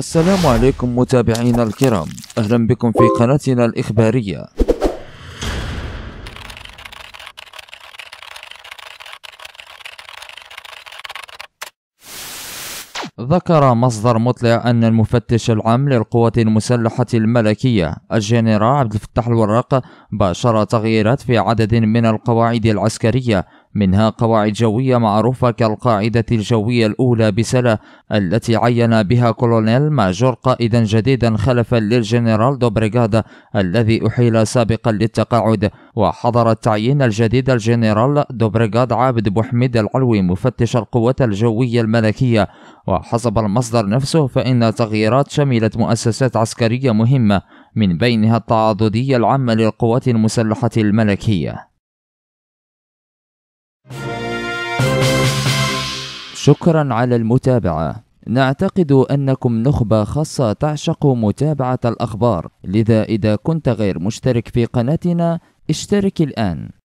السلام عليكم متابعينا الكرام أهلا بكم في قناتنا الإخبارية ذكر مصدر مطلع أن المفتش العام للقوات المسلحة الملكية الجنرال عبد الفتاح الوراق باشر تغييرات في عدد من القواعد العسكرية منها قواعد جوية معروفة كالقاعدة الجوية الأولى بسلة التي عين بها كولونيل ماجور قائدا جديدا خلفا للجنرال بريغادا الذي أحيل سابقا للتقاعد وحضر التعيين الجديد الجنرال دوبريغاد عابد بوحميد العلوي مفتش القوات الجوية الملكية وحسب المصدر نفسه فإن التغييرات شملت مؤسسات عسكرية مهمة من بينها التعاضدية العامة للقوات المسلحة الملكية شكرا على المتابعة نعتقد أنكم نخبة خاصة تعشق متابعة الأخبار لذا إذا كنت غير مشترك في قناتنا اشترك الآن